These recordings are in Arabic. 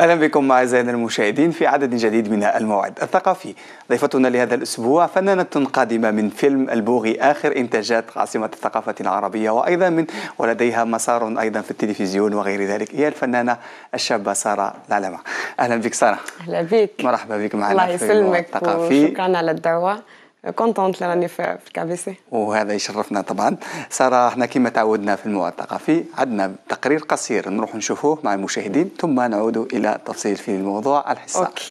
اهلا بكم اعزائنا المشاهدين في عدد جديد من الموعد الثقافي ضيفتنا لهذا الاسبوع فنانه قادمه من فيلم البوغي اخر انتاجات عاصمه الثقافه العربيه وايضا من ولديها مسار ايضا في التلفزيون وغير ذلك هي الفنانه الشابه ساره العلمه اهلا بك ساره اهلا بك مرحبا بك معنا الله يسلمك وشكرا على الدعوه كونتونت اللي راني في الكي بي سي وهذا يشرفنا طبعا ساره احنا كما تعودنا في المواد الثقافي عندنا تقرير قصير نروح نشوفوه مع المشاهدين ثم نعود الى التفصيل في الموضوع الحصه أوكي.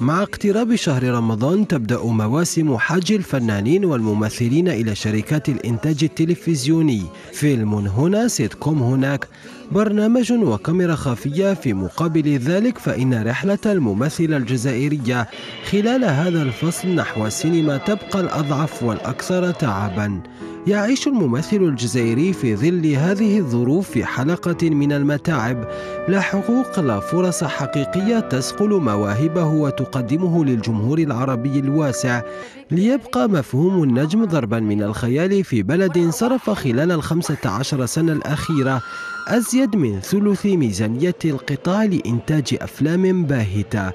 مع اقتراب شهر رمضان تبدأ مواسم حج الفنانين والممثلين إلى شركات الإنتاج التلفزيوني فيلم هنا كوم هناك برنامج وكاميرا خفية في مقابل ذلك فإن رحلة الممثلة الجزائرية خلال هذا الفصل نحو السينما تبقى الأضعف والأكثر تعباً يعيش الممثل الجزائري في ظل هذه الظروف في حلقة من المتاعب لا حقوق لا فرص حقيقية تسقل مواهبه وتقدمه للجمهور العربي الواسع ليبقى مفهوم النجم ضربا من الخيال في بلد صرف خلال الخمسة عشر سنة الأخيرة أزيد من ثلث ميزانية القطاع لإنتاج أفلام باهتة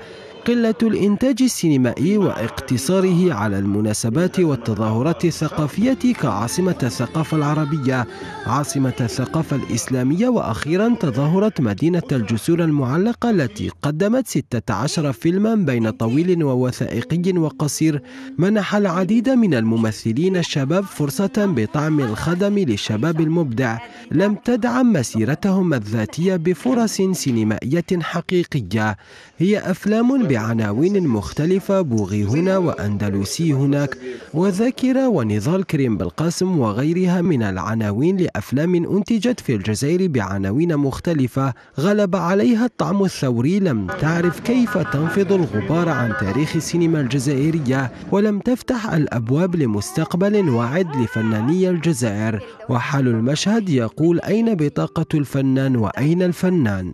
قلة الإنتاج السينمائي واقتصاره على المناسبات والتظاهرات الثقافية كعاصمة الثقافة العربية عاصمة الثقافة الإسلامية وأخيرا تظاهرة مدينة الجسور المعلقة التي قدمت 16 فيلما بين طويل ووثائقي وقصير منح العديد من الممثلين الشباب فرصة بطعم الخدم للشباب المبدع لم تدعم مسيرتهم الذاتية بفرص سينمائية حقيقية هي أفلام بعناوين مختلفة بوغي هنا وأندلسي هناك وذاكرة ونضال كريم بالقاسم وغيرها من العناوين لأفلام أنتجت في الجزائر بعناوين مختلفة غلب عليها الطعم الثوري لم تعرف كيف تنفض الغبار عن تاريخ السينما الجزائرية ولم تفتح الأبواب لمستقبل واعد لفناني الجزائر وحال المشهد يقول أين بطاقة الفنان وأين الفنان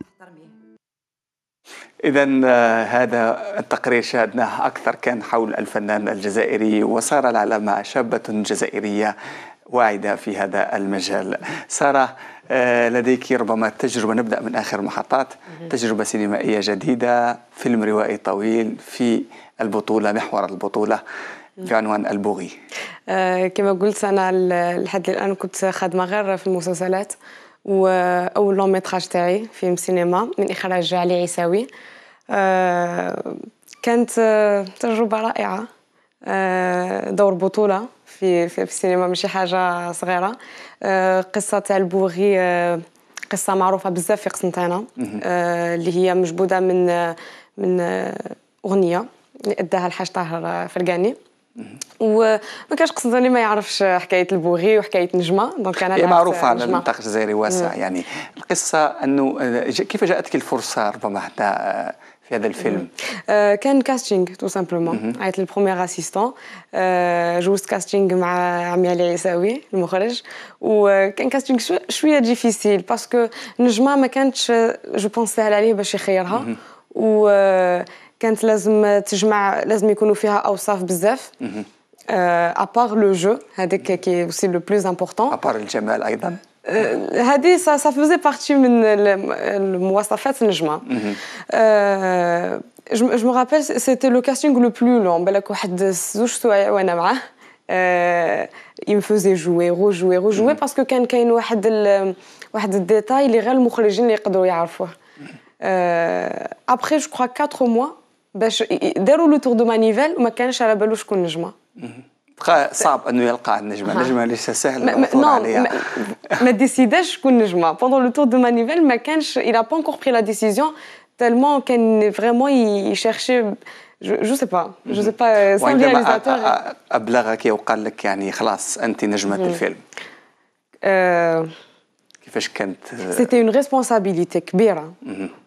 إذا آه، هذا التقرير شاهدناه أكثر كان حول الفنان الجزائري وسارة العلامة شابة جزائرية واعدة في هذا المجال سارة آه، لديك ربما تجربة نبدأ من آخر محطات تجربة سينمائية جديدة فيلم روائي طويل في البطولة محور البطولة بعنوان البوغي آه، كما قلت أنا لحد الآن كنت خادمة غير في المسلسلات واول لون ميتراج تاعي فيلم سينما من اخراج علي عيساوي آه، كانت آه، تجربه رائعه آه، دور بطوله في في السينما ماشي حاجه صغيره قصه تاع البوغي قصه معروفه بزاف في قسنطينه اللي هي مجبوده من من اغنيه اللي اداها الحاج طاهر فرقاني وما كانش قصد ما يعرفش حكايه البوغي وحكايه نجمه دونك انا هي معروفه على النطاق الجزائري واسع يعني القصه انه آه، كيف جاءتك الفرصه ربما حتى آه، في هذا الفيلم آه، كان كاستينغ تو سامبلومون عيطت للبروميير اسيستون جوست جوزت كاستينغ مع عمي علي عيساوي المخرج وكان كاستينغ شويه ديفيسيل باسكو نجمه ما كانتش جو بونس سهل عليه باش يخيرها و كانت لازم تجمع لازم يكونوا فيها اوصاف بزاف ابار لو جو هذاك كي سي لو بلوز امبورطون ابار الجمال ايضا آه، هذه سا سا فوزي بارتي من المواصفات نجمه جو مو رابيل سيتي لو كاستينغ لو بلو لون بالك واحد زوج سوايع وانا معاه آه، il me faisait jouer rejouer rejouer parce que كان كاين واحد ال... واحد الديتاي اللي غير المخرجين اللي يقدروا يعرفوه ابخي جو كخوا 4 موا باش داروا لو تور دو مانيفال وما كانش على بالو شكون نجمه صعب انه يلقى النجمه النجمه ليس سهل ما, ديسيداش شكون نجمه بوندون لو تور دو مانيفال ما كانش الى با انكور بري لا ديسيزيون تالمون كان فريمون يشيرشي جو سي با جو سي با سان رياليزاتور ابلغك وقال لك يعني خلاص انت نجمه الفيلم euh, كيفاش كانت سيتي اون ريسبونسابيلتي كبيره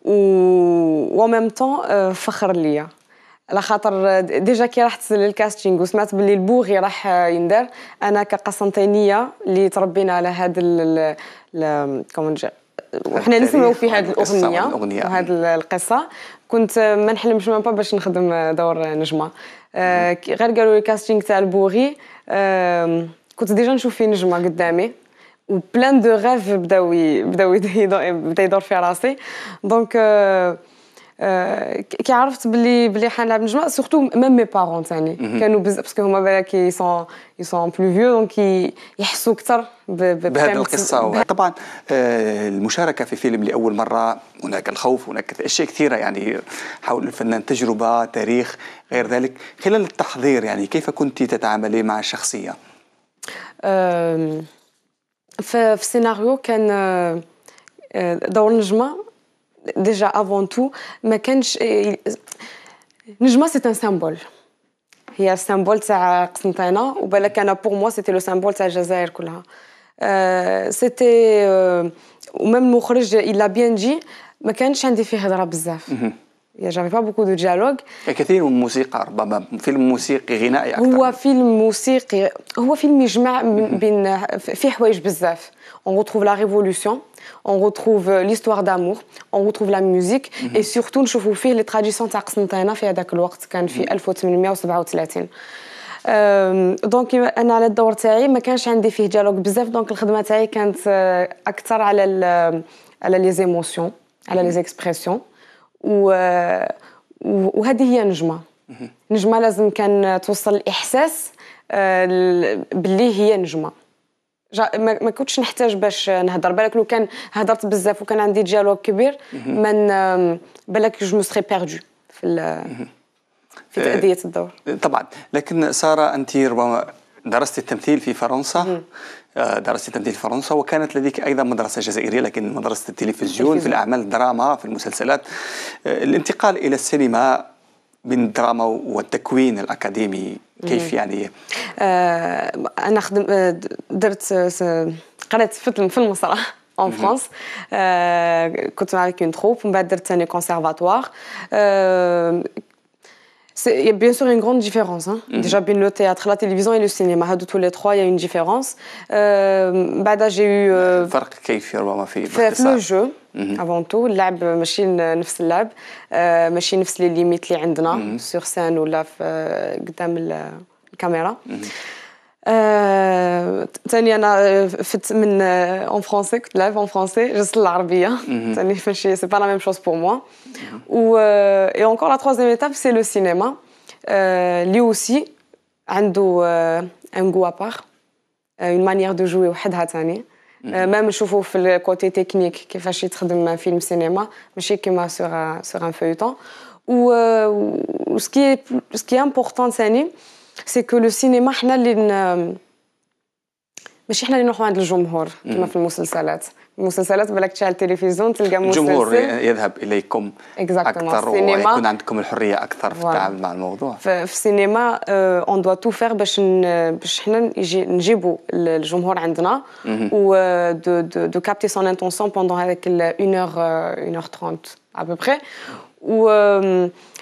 ميم طون آه، فخر ليا على خاطر آه، ديجا كي رحت للكاستينغ وسمعت باللي البوغي راح آه، يندار انا كقسنطينيه اللي تربينا على هذا كومون وحنا نسمعوا في هذه الاغنيه وهذه القصه كنت ما نحلمش مام با باش نخدم دور نجمه غير قالوا لي الكاستينغ تاع البوغي كنت ديجا نشوف فيه نجمه قدامي وبلان دو ريف بداو بداو بدا يدور في راسي دونك كي عرفت بلي بلي حنلعب نجمه سورتو ميم مي بارون ثاني كانوا باسكو هما بالك اي سون بلو فيو دونك يحسوا اكثر بهذه القصه طبعا آه، المشاركه في فيلم لاول مره هناك الخوف هناك اشياء كثيره يعني حول الفنان تجربه تاريخ غير ذلك خلال التحضير يعني كيف كنت تتعاملي مع الشخصيه في السيناريو كان آه، آه، دور نجمه ديجا افون تو ما كانش آه، نجمه سي ان سامبول هي السامبول تاع قسنطينه وبالك انا بور موا سيتي لو سامبول تاع الجزائر كلها سيتي ومام المخرج الا بيان جي ما كانش عندي فيه هضره بزاف j'avais pas beaucoup de dialogue كثير من الموسيقى ربما فيلم موسيقي غنائي اكثر هو فيلم موسيقي هو فيلم يجمع بين فيه حوايج بزاف on retrouve la révolution on retrouve l'histoire d'amour on retrouve la musique et surtout نشوفوا فيه لي تراديسيون تاع قسنطينه في هذاك الوقت كان في 1837 دونك انا على الدور تاعي ما كانش عندي فيه ديالوج بزاف دونك الخدمه تاعي كانت آه، اكثر على آه، على لي زيموسيون على لي زيكسبرسيون و... وهذه هي نجمه نجمه لازم كان توصل الاحساس آه، باللي هي نجمه ما كنتش نحتاج باش نهضر بالك لو كان هضرت بزاف وكان عندي ديالوج كبير من بالك جو سري بيردو في في تاديه الدور آه، طبعا لكن ساره انت ربما درست التمثيل في فرنسا آه، درست التمثيل في فرنسا وكانت لديك ايضا مدرسه جزائريه لكن مدرسه التلفزيون في الاعمال الدراما في المسلسلات آه، الانتقال الى السينما من الدراما والتكوين الاكاديمي كيف يعني آه انا خدم آه، درت قرات فيلم فيلم صراحه en France. Euh, كنت avec une troupe, من بعد درت ثاني كونسيرفاتوار. Il y a bien sûr une grande différence. Hein. Mhm. Déjà, bien le théâtre, la télévision et le cinéma, de tous les trois, il y a une différence. Euh, j'ai eu. Euh, le jeu. Mhm. tout. le machine, ماشي نفس euh, machine, ماشي نفس mhm. sur scène اللي عندنا ou là, devant la caméra en français, je suis en arabe. Ce n'est pas la même chose pour moi. Mhm. Euh, et encore la troisième étape, c'est le cinéma. Euh, lui aussi, il a euh, un goût à part, une manière de jouer. Mhm. Même si je trouve le côté technique qui est facile de faire un film au cinéma, je suis sur un feuilleton. Ce qui est important, سي كو لو سينما حنا اللي ن... ماشي حنا اللي نروحوا عند الجمهور كما في المسلسلات المسلسلات بالك تشعل التلفزيون تلقى مسلسل الجمهور يذهب اليكم اكثر ويكون عندكم الحريه اكثر في التعامل مع الموضوع في السينما اون دوا تو فير باش باش حنا نجيبوا الجمهور عندنا و دو دو, دو كابتي سون انتونسيون بوندون هذاك 1 اور 1 اور 30 à و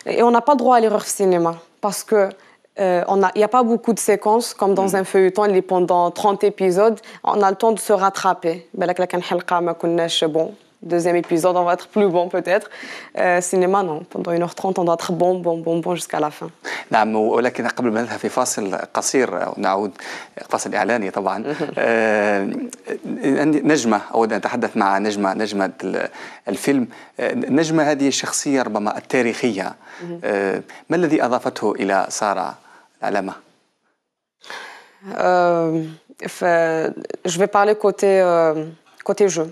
اون با n'a pas في السينما باسكو euh, on a, il n'y a pas beaucoup de séquences, comme dans mm. un feuilleton, il pendant 30 épisodes, on a le temps de se rattraper. Bon, deuxième épisode, on va être plus bon peut-être. Euh, cinéma, non. Pendant 1h30, on doit être bon, bon, bon, bon jusqu'à la fin. نعم ولكن قبل ما نذهب في فاصل قصير ونعود فاصل إعلاني طبعا نجمة أود أن أتحدث مع نجمة نجمة الفيلم نجمة هذه الشخصية ربما التاريخية mm-hmm. ما الذي أضافته إلى سارة Alama euh, Je vais parler côté, euh, côté jeu.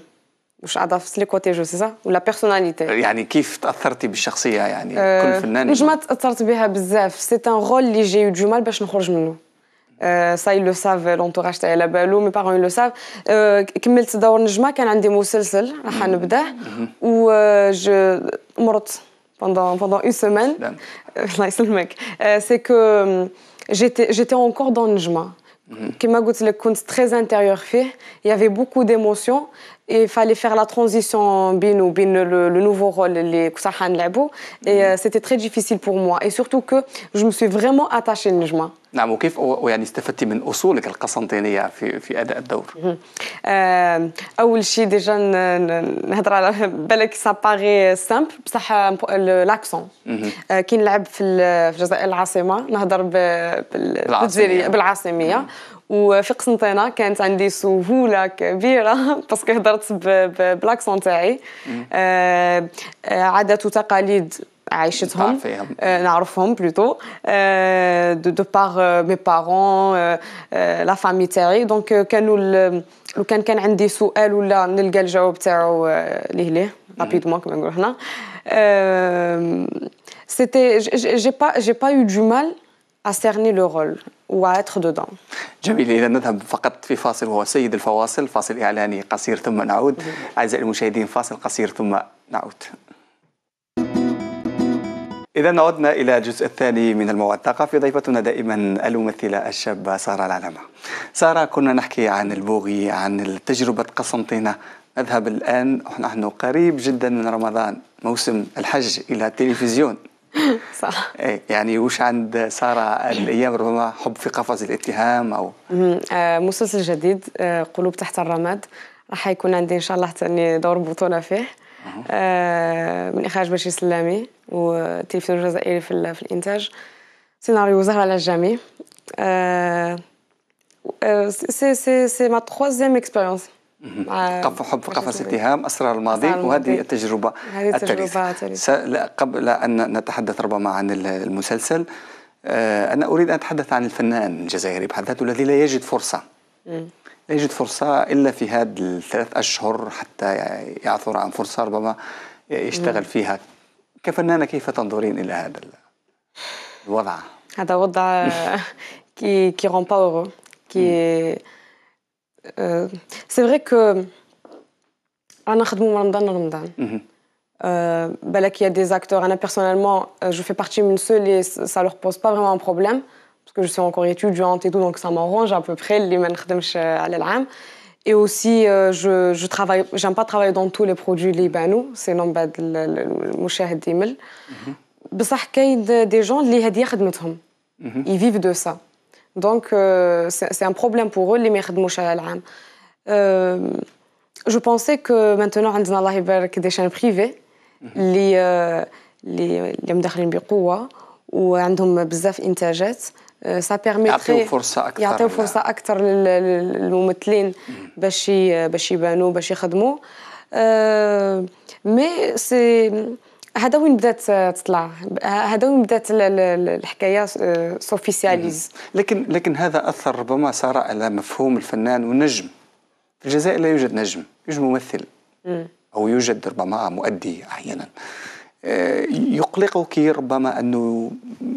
مش قاعده في لي كوتي جو سي ولا بيرسوناليتي يعني كيف تاثرتي بالشخصيه يعني أه كل فنان نجمة تاثرت بها بزاف سي ان رول اللي جي دو مال باش نخرج منه أه لو ساف لونتوراج تاعي على بالو مي بارون لو ساف كملت دور نجمه كان عندي مسلسل راح نبداه و مرت pendant, pendant une semaine, euh, euh, c'est que euh, j'étais encore dans mhm. le chemin. Comme je le compte très intérieur fait, il y avait beaucoup d'émotions et il fallait faire la transition bino le, nouveau rôle les Kusahan Labo et mhm. c'était très difficile pour moi et surtout que je me suis vraiment attachée à Njma. نعم وكيف يعني استفدتي من اصولك القسنطينيه في في اداء الدور؟ آه، اول شيء ديجا نهضر على بالك سا باغي سامبل بصح لاكسون آه، كي نلعب في الجزائر العاصمه نهضر بالعاصميه بالعاصميه وفي قسنطينه كانت عندي سهوله كبيره باسكو هضرت بلاكسون تاعي آه، عادات وتقاليد عايشتهم آه، نعرفهم بلوتو دو باغ مي بارون لا فامي تاعي دونك آه، كانوا لو كان كان عندي سؤال ولا نلقى الجواب تاعو آه، ليه ليه رابيدمون كما نقولوا هنا سيتي جي با جي با يو دو مال à لو رول و اتر à être جميل إذا نذهب فقط في فاصل وهو سيد الفواصل فاصل إعلاني قصير ثم نعود أعزائي المشاهدين فاصل قصير ثم نعود إذا عدنا إلى الجزء الثاني من المواد في ضيفتنا دائما الممثلة الشابة سارة العلمة. سارة كنا نحكي عن البوغي عن تجربة قسنطينة نذهب الآن نحن قريب جدا من رمضان موسم الحج إلى التلفزيون صح إيه، يعني وش عند ساره الايام ربما حب في قفص الاتهام او آه، مسلسل جديد آه، قلوب تحت الرماد راح يكون عندي ان شاء الله تاني دور بطوله فيه آه، من اخراج بشير سلامي والتلفزيون الجزائري في, في الانتاج سيناريو زهره على الجامي آه، آه، سي سي سي ما تخوازيام اكسبيريونس قف حب قفص اتهام اسرار الماضي وهذه التجربه التالية قبل ان نتحدث ربما عن المسلسل انا اريد ان اتحدث عن الفنان الجزائري بحد ذاته الذي لا يجد فرصه لا يجد فرصة إلا في هذه الثلاث أشهر حتى يعثر عن فرصة ربما يشتغل فيها كفنانة كيف تنظرين إلى هذا الوضع؟ هذا وضع كي كي رون pas heureux سي فري كو انا نخدم من رمضان لرمضان آه، بالك يا دي زاكتور انا بيرسونيلمون جو في بارتي من سو لي سا لور بوز با فريمون بروبليم parce que je suis encore étudiante et tout, donc ça m'arrange à peu près les à euh, Et aussi, euh, je, je j'aime pas travailler dans tous les produits libanais, c'est non bad le بصح كاين mhm. des gens اللي هذه خدمتهم ils vivent de ça donc euh, c'est un problème pour eux les ما يخدموش على العام je pensais que maintenant عندنا الله يبارك des chaînes privées mhm. les اللي اللي مدخلين بقوه وعندهم بزاف انتاجات سا بيرميتري يعطيو فرصه اكثر يعطيو فرصه اكثر للممثلين باش باش يبانوا باش يخدموا مي سي هذا وين بدات تطلع هذا وين بدات الحكايه سوفيسياليز لكن لكن هذا اثر ربما صار على مفهوم الفنان والنجم في الجزائر لا يوجد نجم يوجد ممثل او يوجد ربما مؤدي احيانا يقلقك ربما انه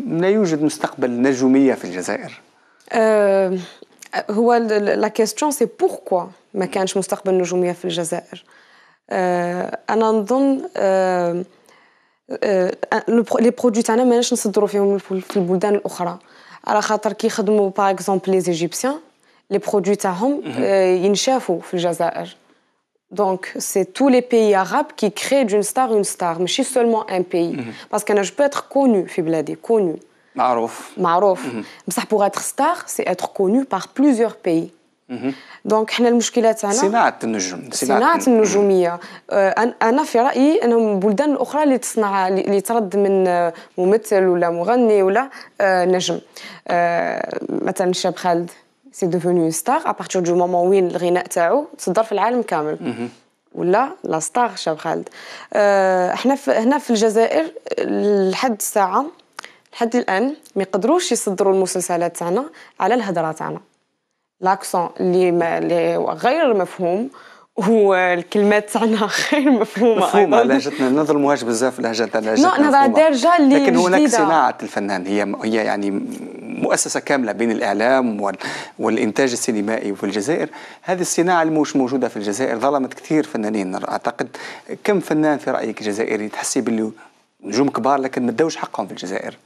لا يوجد مستقبل نجوميه في الجزائر آه، هو لا كيستيون سي بوركو ما كانش مستقبل نجوميه في الجزائر آه، انا نظن لي آه، برودوي تاعنا ماناش نصدرو فيهم في البلدان الاخرى على خاطر كي يخدموا باغ اكزومبل لي زيجيبسيان لي برودوي تاعهم ينشافوا في الجزائر Donc, c'est tous les pays arabes qui créent d'une star une star, mais je suis seulement un pays. Mhm. Parce que je peux être connu, Fibladi, connu. Marouf. Marouf. Mm -hmm. Mais pour être star, c'est être connu par plusieurs pays. Mhm. Donc c'est دونك حنا المشكله تاعنا صناعه النجوم صناعه النجوميه انا في رايي انهم البلدان الاخرى اللي تصنع اللي ترد من ممثل ولا مغني ولا نجم مثلا الشاب خالد سي دوفوني ستار بارتير دو مومون وين الغناء تاعو تصدر في العالم كامل ولا لا ستار شاب خالد آه، احنا في هنا في الجزائر لحد الساعه لحد الان ما يقدروش يصدروا المسلسلات تاعنا على الهضره تاعنا لاكسون اللي, اللي غير مفهوم هو الكلمات تاعنا غير مفهومه مفهومه لهجتنا نظلموهاش بزاف اللهجه تاع لهجتنا نظرة دارجة اللي لكن هناك صناعه الفنان هي هي يعني مؤسسه كامله بين الاعلام والانتاج السينمائي في الجزائر هذه الصناعه اللي مش موجوده في الجزائر ظلمت كثير فنانين اعتقد كم فنان في رايك جزائري تحسي باللي نجوم كبار لكن ما حقهم في الجزائر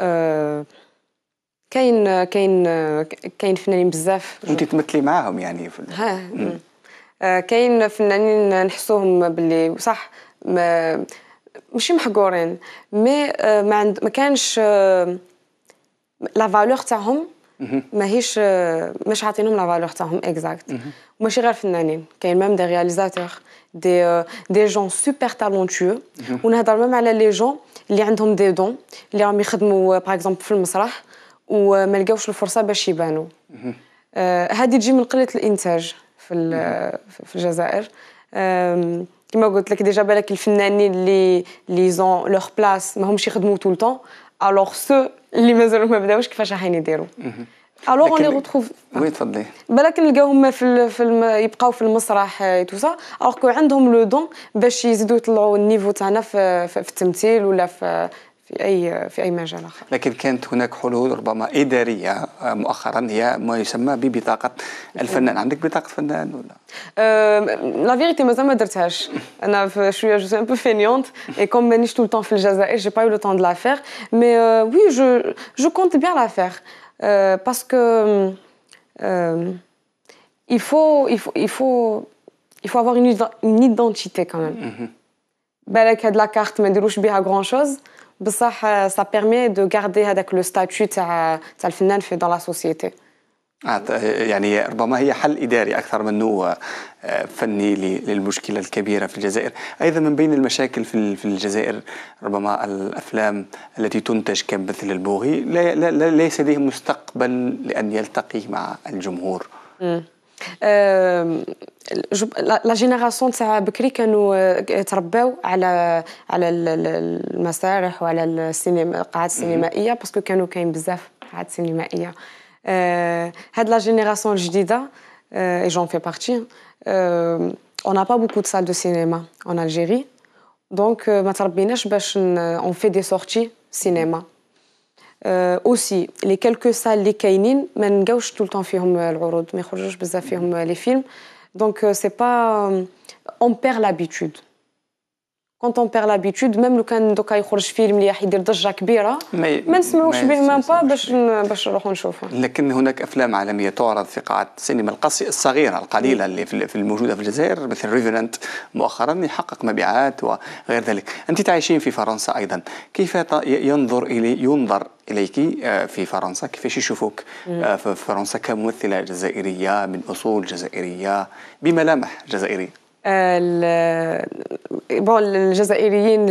أه كاين كاين كاين فنانين بزاف انت تمثلي معاهم يعني في ها آه، كاين فنانين نحسوهم باللي صح ما ماشي محقورين مي آه، ما عند ما كانش آه، لا فالور تاعهم ماهيش مش عاطينهم لا فالور تاعهم اكزاكت وماشي غير فنانين كاين ميم دي رياليزاتور دي دي جون سوبر تالونتيو ونهضر ميم على لي جون اللي عندهم دي دون اللي راهم يخدموا باغ اكزومبل في المسرح وما لقاوش الفرصه باش يبانوا آه، هذه تجي من قله الانتاج في في الجزائر كما قلت لك ديجا بالك الفنانين اللي اللي زون لوغ بلاص ما همش يخدموا طول الوقت الوغ سو اللي مازالوا ما بداوش كيفاش راح يديروا الوغ اون لي روتروف وي تفضلي بالك نلقاوهم في, في يبقاو في المسرح تو سا الوغ كو عندهم لو دون باش يزيدوا يطلعوا النيفو تاعنا في, في التمثيل ولا في في اي في اي مجال اخر. لكن كانت هناك حلول ربما اداريه آه، مؤخرا هي ما يسمى ببطاقه الفنان، عندك بطاقه فنان ولا؟ لا فيريتي مازال ما درتهاش، انا شويه جو سي ان بو فينيونت اي كوم مانيش طول في الجزائر جي با لو طون دو لا فير مي وي جو جو كونت بيان لا فير باسكو il faut il faut il faut il faut avoir une une identité quand même. بالك هاد لا كارت ما نديروش بها غران شوز بصح سا بيرمي دو غاردي هذاك لو ستاتو تاع تاع الفنان في دون لا سوسيتي يعني ربما هي حل إداري أكثر من هو آه، فني للمشكلة الكبيرة في الجزائر أيضا من بين المشاكل في الجزائر ربما الأفلام التي تنتج كمثل البوغي لا, لا, ليس لديه مستقبل لأن يلتقي مع الجمهور لا جينيراسيون تاع بكري كانوا ترباو على على المسارح وعلى السينما القاعات السينمائيه باسكو كانوا كاين بزاف قاعات سينمائيه آه، هاد لا جينيراسيون الجديده آه، et جون في partie آه، on n'a بوكو beaucoup de salles de cinéma en Algérie donc ما تربيناش باش on fait des sorties cinéma اوسي لي كالكو سال اللي كاينين ما نلقاوش طول طون فيهم العروض ما يخرجوش بزاف فيهم لي فيلم Donc, euh, c'est pas. Euh, on perd l'habitude. quand on perd l'habitude même لو كان دوكا يخرج فيلم اللي a يدير ضجه كبيره ما نسمعوش به مام با باش باش نروحو نشوفها لكن هناك افلام عالميه تعرض في قاعات السينما الصغيره القليله اللي في الموجوده في الجزائر مثل ريفرنت مؤخرا يحقق مبيعات وغير ذلك انت تعيشين في فرنسا ايضا كيف ينظر الي ينظر اليك آه، في فرنسا كيفاش يشوفوك آه، في فرنسا كممثله جزائريه من اصول جزائريه بملامح جزائريه Euh, les الجزائريين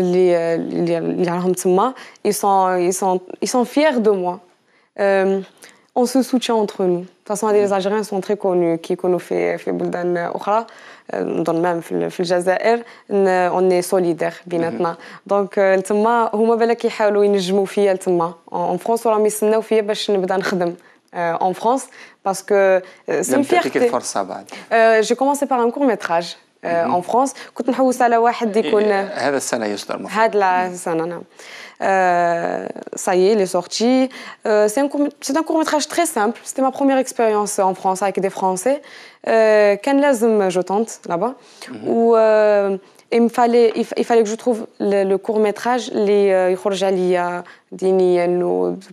ils sont ils ils sont fiers de moi euh, on se soutient entre nous. De toute façon, les Algériens sont très connus, qui même on est solidaires بيناتنا. Mhm. Euh, en France راهم يستناو فيا باش نبدا نخدم. en France, parce que c'est j'ai commencé par un court métrage en France, كنت نحوس على واحد هذا السنه ça y est, il est sorti. Euh، c'est un court-métrage très simple. C'était ma première expérience en France avec des Français. Ken euh, je tente là-bas. Mhm. Euh, il, fallait, que je trouve le, court-métrage. Il y a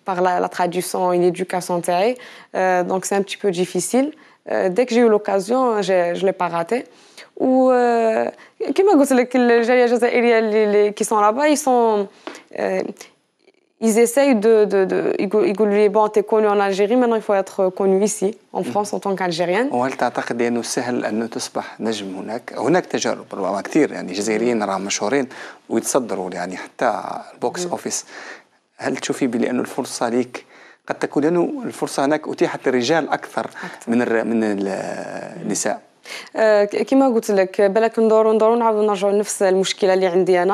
par la, traduction et l'éducation. Euh, donc c'est un petit peu difficile. dès que j'ai eu l'occasion, je ne l'ai pas raté. وكما قلت لك الجاليه الجزائريه اللي كي سون لابا يسون ils essayent de, de, de يقولوا لي بون تي كوني ان الجيري maintenant il faut être connu ici en mm. France en tant qu'algérienne وهل تعتقد انه سهل انه تصبح نجم هناك هناك تجارب ربما كثير يعني جزائريين راهم مشهورين ويتصدروا يعني حتى البوكس اوفيس هل تشوفي بلي انه الفرصه ليك قد تكون لانه الفرصه هناك اتيحت للرجال اكثر, أكثر. من من النساء Comme je te l'ai dit, je vais revenir sur le même problème que j'ai avec les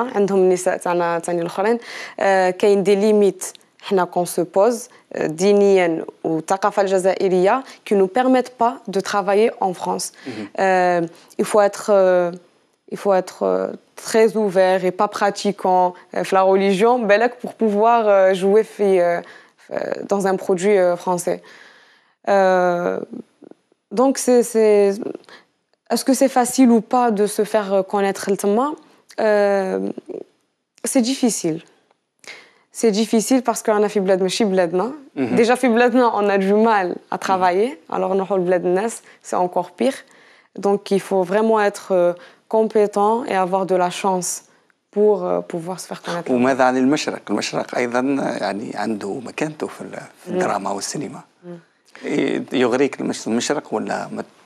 femmes. Il y a des limites qu'on se pose, les ou les cultures qui ne nous permettent pas de travailler en France. Mhm. Il faut être très ouvert et pas pratiquant dans euh، la religion, pour pouvoir jouer dans un produit français. Euh، donc, c'est... Est-ce que c'est facile ou pas de se faire connaître euh, C'est difficile. C'est difficile parce qu'on a fait bled, mais Déjà, fait on a du mal à travailler. Mhm. Alors, on a blednes, c'est encore pire. Donc, il faut vraiment être euh, compétent et avoir de la chance. pour euh, pouvoir se faire connaître.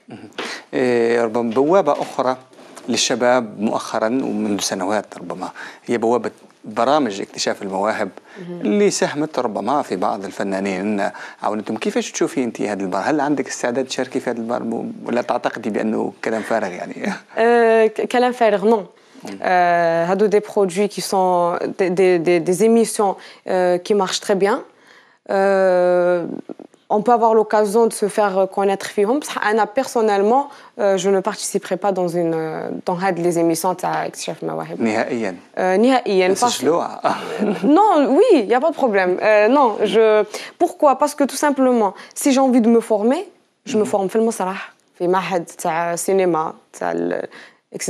إيه، ربما بوابة أخرى للشباب مؤخرا ومنذ سنوات ربما هي بوابة برامج اكتشاف المواهب اللي ساهمت ربما في بعض الفنانين عاونتهم كيفاش تشوفي انت هذا البر هل عندك استعداد تشاركي في هذا البر ولا تعتقدي بانه كلام فارغ يعني أه كلام فارغ نو آه، هادو دي برودوي كي سون دي دي دي des émissions euh, qui marchent on peut avoir l'occasion de se faire euh, connaître fihom Anna personnellement euh, je ne participerai pas dans une euh, dans Head les émissions à اكتشاف المواهب نهائيا non oui il y a pas de problème non je pourquoi parce que tout simplement si j'ai envie de me former je me mm-hmm. forme في le في ma cinéma, cinéma etc.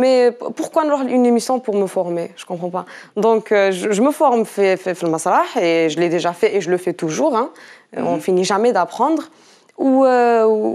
Mais pourquoi une émission pour me former Je ne comprends pas. Donc, euh, je, me forme, fait, fait, le massage et je l'ai déjà fait et je le fais toujours. Hein. ne euh, On mhm. finit jamais d'apprendre. Ou,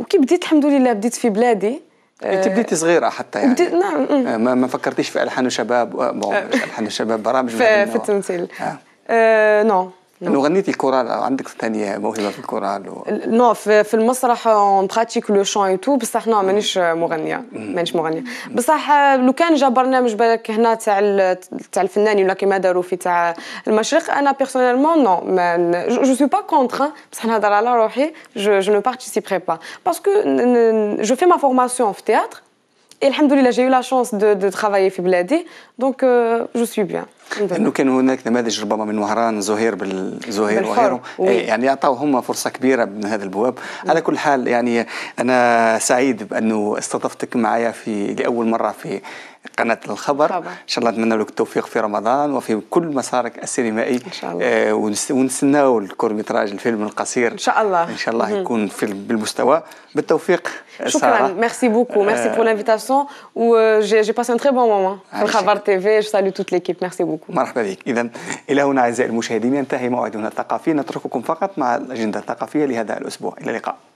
qui me dit, alhamdoulilah, بديت في بلادي. انت بديتي euh, صغيره حتى يعني بدي... نعم ما, ما فكرتيش في الحان الشباب بون الحان الشباب برامج في, في التمثيل آه. barab non انه غنيتي الكورال عندك ثانيه موهبه في الكورال و... نو في, في المسرح اون براتيك لو شون اي تو بصح نو مانيش مغنيه مانيش مغنيه بصح آه، لو كان جا برنامج بالك هنا تاع تاع الفنانين ولا كيما داروا في تاع المشرق انا بيرسونيلمون نو جو سو با كونتر بصح نهضر على روحي جو نو بارتيسيبري با باسكو جو في ما فورماسيون في تياتر Et alhamdoulilah, j'ai eu la chance de, de travailler في بلادي. Donc, euh, je suis bien. انه كان هناك نماذج ربما من وهران زهير بالزهير وغيره إيه، يعني اعطوا هم فرصه كبيره من هذا البواب مم. على كل حال يعني انا سعيد بانه استضفتك معايا في لاول مره في قناة الخبر طبعا. إن شاء الله نتمنى لك التوفيق في رمضان وفي كل مسارك السينمائي إن شاء الله آه ونستناو الكورميتراج الفيلم القصير إن شاء الله إن شاء الله يكون فيلم بالمستوى بالتوفيق شكرا ميرسي بوكو ميرسي بور لانفيتاسيون و جي باسي ان تري بون مومون في الخبر تي في جو سالو توت ليكيب ميرسي بوكو مبروك ومرحبا بك إذا إلى هنا أعزائي المشاهدين ينتهي موعدنا الثقافي نترككم فقط مع الأجندة الثقافية لهذا الأسبوع إلى اللقاء